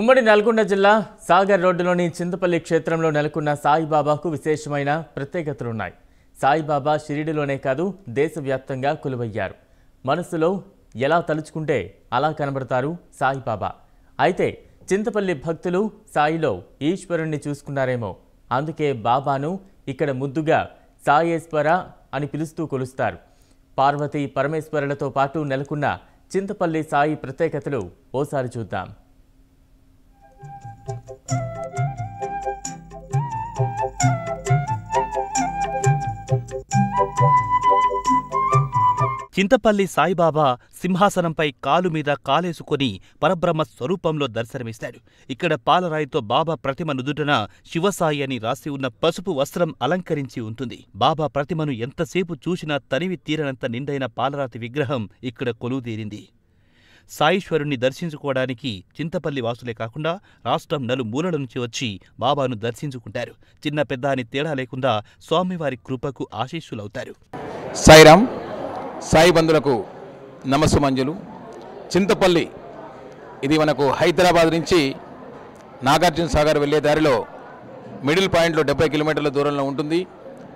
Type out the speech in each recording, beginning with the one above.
ఉమ్మడి నల్గొండ జిల్లా సాగర్ రోడ్డులోని చింతపల్లి క్షేత్రంలో నెలకొన్న సాయిబాబాకు విశేషమైన ప్రత్యేకతలున్నాయి సాయిబాబా షిరిడిలోనే కాదు దేశవ్యాప్తంగా కొలువయ్యారు మనసులో ఎలా తలుచుకుంటే అలా కనబడతారు సాయిబాబా అయితే చింతపల్లి భక్తులు సాయిలో ఈశ్వరుణ్ణి చూసుకున్నారేమో అందుకే బాబాను ఇక్కడ ముద్దుగా సాయేశ్వర అని పిలుస్తూ కొలుస్తారు పార్వతీ పరమేశ్వరులతో పాటు నెలకొన్న చింతపల్లి సాయి ప్రత్యేకతలు ఓసారి చూద్దాం చింతపల్లి సాయిబాబా సింహాసనంపై కాలుమీద కాలేసుకొని పరబ్రహ్మ స్వరూపంలో దర్శనమిస్తాడు ఇక్కడ పాలరాయితో బాబా ప్రతిమ నుదుటన శివసాయి అని రాసి ఉన్న పసుపు వస్త్రం అలంకరించి ఉంటుంది బాబా ప్రతిమను ఎంతసేపు చూసినా తనివి తీరనంత నిండైన పాలరాతి విగ్రహం ఇక్కడ కొలువుదీరింది సాయిశ్వరుణ్ణి దర్శించుకోవడానికి చింతపల్లి వాసులే కాకుండా రాష్ట్రం నలుమూలల నుంచి వచ్చి బాబాను దర్శించుకుంటారు చిన్న పెద్ద అని తేడా లేకుండా స్వామివారి కృపకు ఆశీస్సులవుతారు సాయిరామ్ సాయి బంధులకు నమస్సు మంజులు చింతపల్లి ఇది మనకు హైదరాబాద్ నుంచి నాగార్జున సాగర్ వెళ్ళే దారిలో మిడిల్ పాయింట్లో డెబ్బై కిలోమీటర్ల దూరంలో ఉంటుంది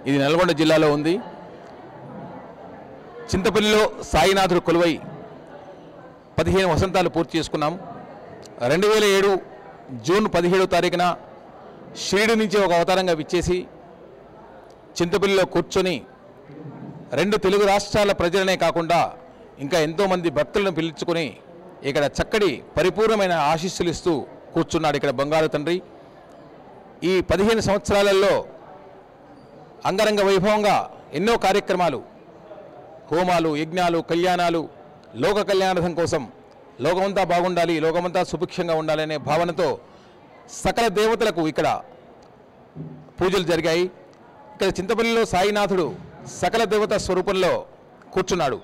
ఇది నల్గొండ జిల్లాలో ఉంది చింతపల్లిలో సాయినాథుడు కొలువై పదిహేను వసంతాలు పూర్తి చేసుకున్నాం రెండు వేల ఏడు జూన్ పదిహేడో తారీఖున షిరిడి నుంచి ఒక అవతారంగా విచ్చేసి చింతపల్లిలో కూర్చొని రెండు తెలుగు రాష్ట్రాల ప్రజలనే కాకుండా ఇంకా ఎంతోమంది భక్తులను పిలుచుకొని ఇక్కడ చక్కటి పరిపూర్ణమైన ఆశీస్సులు ఇస్తూ కూర్చున్నాడు ఇక్కడ బంగారు తండ్రి ఈ పదిహేను సంవత్సరాలలో అంగరంగ వైభవంగా ఎన్నో కార్యక్రమాలు హోమాలు యజ్ఞాలు కళ్యాణాలు లోక కళ్యాణార్థం కోసం లోకమంతా బాగుండాలి లోకమంతా సుభిక్షంగా ఉండాలనే భావనతో సకల దేవతలకు ఇక్కడ పూజలు జరిగాయి ఇక్కడ చింతపల్లిలో సాయినాథుడు సకల దేవత స్వరూపంలో కూర్చున్నాడు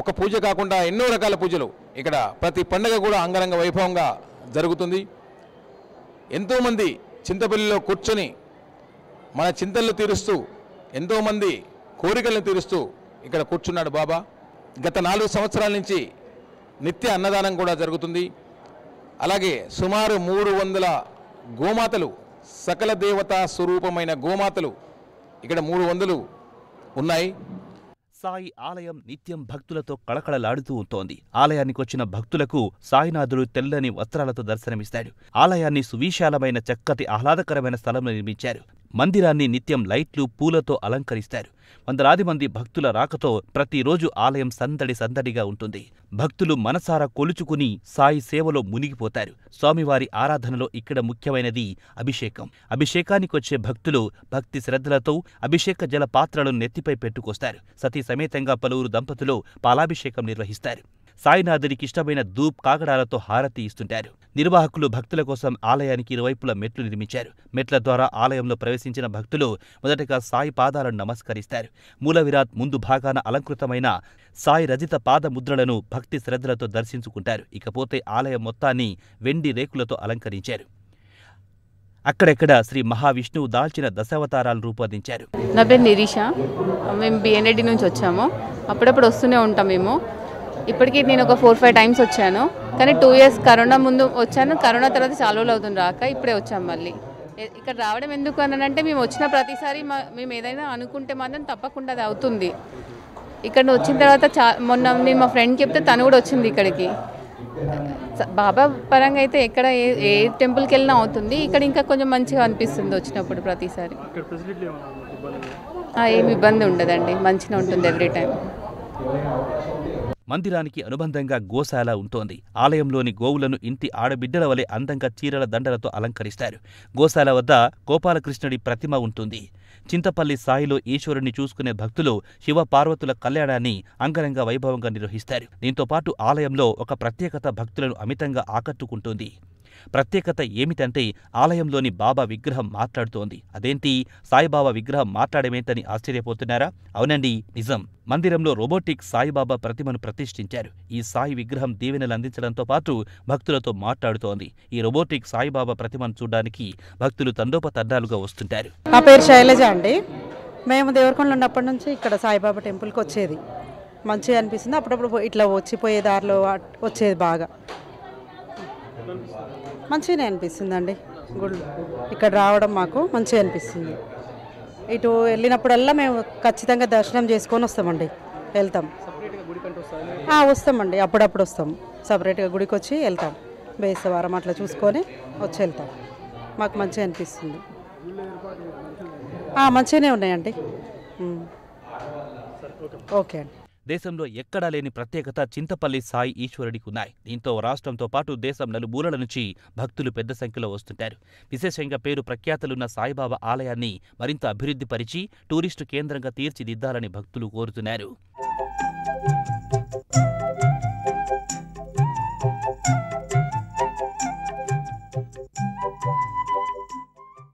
ఒక పూజ కాకుండా ఎన్నో రకాల పూజలు ఇక్కడ ప్రతి పండుగ కూడా అంగరంగ వైభవంగా జరుగుతుంది ఎంతోమంది చింతపల్లిలో కూర్చొని మన చింతలు తీరుస్తూ ఎంతోమంది కోరికలను తీరుస్తూ ఇక్కడ కూర్చున్నాడు బాబా గత నాలుగు సంవత్సరాల నుంచి నిత్య అన్నదానం కూడా జరుగుతుంది అలాగే సుమారు మూడు వందల గోమాతలు సకల దేవతా స్వరూపమైన గోమాతలు ఇక్కడ మూడు వందలు ఉన్నాయి సాయి ఆలయం నిత్యం భక్తులతో కళకళలాడుతూ ఉంటోంది ఆలయానికి వచ్చిన భక్తులకు సాయినాథుడు తెల్లని వస్త్రాలతో దర్శనమిస్తాడు ఆలయాన్ని సువిశాలమైన చక్కటి ఆహ్లాదకరమైన స్థలంలో నిర్మించారు మందిరాన్ని నిత్యం లైట్లు పూలతో అలంకరిస్తారు వందలాది మంది భక్తుల రాకతో ప్రతిరోజు ఆలయం సందడి సందడిగా ఉంటుంది భక్తులు మనసారా కొలుచుకుని సాయి సేవలో మునిగిపోతారు స్వామివారి ఆరాధనలో ఇక్కడ ముఖ్యమైనది అభిషేకం అభిషేకానికొచ్చే భక్తులు భక్తి శ్రద్ధలతో అభిషేక జల పాత్రలను నెత్తిపై పెట్టుకొస్తారు సతీ సమేతంగా పలువురు దంపతులు పాలాభిషేకం నిర్వహిస్తారు సాయినాథుడికి ఇష్టమైన ధూప్ కాగడాలతో హారతి ఇస్తుంటారు నిర్వాహకులు భక్తుల కోసం ఆలయానికి ఇరువైపుల మెట్లు నిర్మించారు మెట్ల ద్వారా ఆలయంలో ప్రవేశించిన భక్తులు మొదటగా సాయి పాదాలను నమస్కరిస్తారు మూలవిరాత్ ముందు భాగాన అలంకృతమైన సాయి రజిత పాద ముద్రలను భక్తి శ్రద్ధలతో దర్శించుకుంటారు ఇకపోతే ఆలయం మొత్తాన్ని వెండి రేకులతో అలంకరించారు అక్కడెక్కడ శ్రీ మహావిష్ణువు దాల్చిన దశావతారాలు రూపొందించారు నా పేరు నిరీష మేము బిఎన్ఏడి నుంచి వచ్చాము అప్పుడప్పుడు వస్తూనే ఉంటాం మేము ఇప్పటికీ నేను ఒక ఫోర్ ఫైవ్ టైమ్స్ వచ్చాను కానీ టూ ఇయర్స్ కరోనా ముందు వచ్చాను కరోనా తర్వాత చాలా రోజులు అవుతుంది రాక ఇప్పుడే వచ్చాం మళ్ళీ ఇక్కడ రావడం ఎందుకు అని అంటే మేము వచ్చిన ప్రతిసారి మేము ఏదైనా అనుకుంటే మాత్రం తప్పకుండా అది అవుతుంది ఇక్కడ వచ్చిన తర్వాత చా మొన్న మేము మా ఫ్రెండ్ చెప్తే తను కూడా వచ్చింది ఇక్కడికి బాబా పరంగా అయితే ఎక్కడ ఏ ఏ టెంపుల్కి వెళ్ళినా అవుతుంది ఇక్కడ ఇంకా కొంచెం మంచిగా అనిపిస్తుంది వచ్చినప్పుడు ప్రతిసారి ఏమి ఇబ్బంది ఉండదండి మంచిగా ఉంటుంది ఎవ్రీ టైం మందిరానికి అనుబంధంగా గోశాల ఉంటోంది ఆలయంలోని గోవులను ఇంటి ఆడబిడ్డల వలె అందంగా చీరల దండలతో అలంకరిస్తారు గోశాల వద్ద గోపాలకృష్ణుడి ప్రతిమ ఉంటుంది చింతపల్లి సాయిలో ఈశ్వరుణ్ణి చూసుకునే భక్తులు శివ పార్వతుల కళ్యాణాన్ని అంగరంగ వైభవంగా నిర్వహిస్తారు దీంతో పాటు ఆలయంలో ఒక ప్రత్యేకత భక్తులను అమితంగా ఆకట్టుకుంటుంది ప్రత్యేకత ఏమిటంటే ఆలయంలోని బాబా విగ్రహం మాట్లాడుతోంది అదేంటి సాయిబాబా విగ్రహం మాట్లాడమేంటని ఆశ్చర్యపోతున్నారా అవునండి నిజం మందిరంలో రోబోటిక్ సాయిబాబా ప్రతిమను ప్రతిష్ఠించారు ఈ సాయి విగ్రహం దీవెనలు అందించడంతో పాటు భక్తులతో మాట్లాడుతోంది ఈ రోబోటిక్ సాయిబాబా ప్రతిమను చూడడానికి భక్తులు తండోపతండాలుగా వస్తుంటారు నా పేరు శైలజ అండి మేము దేవరకొండలో ఉన్నప్పటి నుంచి ఇక్కడ సాయిబాబా టెంపుల్కి వచ్చేది మంచిగా అనిపిస్తుంది అప్పుడప్పుడు ఇట్లా వచ్చిపోయే దారిలో వచ్చేది బాగా మంచిగానే అనిపిస్తుందండి గుళ్ళు ఇక్కడ రావడం మాకు మంచిగా అనిపిస్తుంది ఇటు వెళ్ళినప్పుడల్లా మేము ఖచ్చితంగా దర్శనం చేసుకొని వస్తామండి వెళ్తాం వస్తామండి అప్పుడప్పుడు వస్తాం సపరేట్గా గుడికి వచ్చి వెళ్తాం బేసవారం అట్లా చూసుకొని వచ్చి వెళ్తాం మాకు మంచిగా అనిపిస్తుంది మంచిగానే ఉన్నాయండి ఓకే అండి దేశంలో ఎక్కడా లేని ప్రత్యేకత చింతపల్లి సాయి ఈశ్వరుడికి ఉన్నాయి దీంతో రాష్ట్రంతో పాటు దేశం నలుమూలల నుంచి భక్తులు పెద్ద సంఖ్యలో వస్తుంటారు విశేషంగా పేరు ప్రఖ్యాతలున్న సాయిబాబా ఆలయాన్ని మరింత అభివృద్ధిపరిచి టూరిస్టు కేంద్రంగా తీర్చిదిద్దాలని భక్తులు కోరుతున్నారు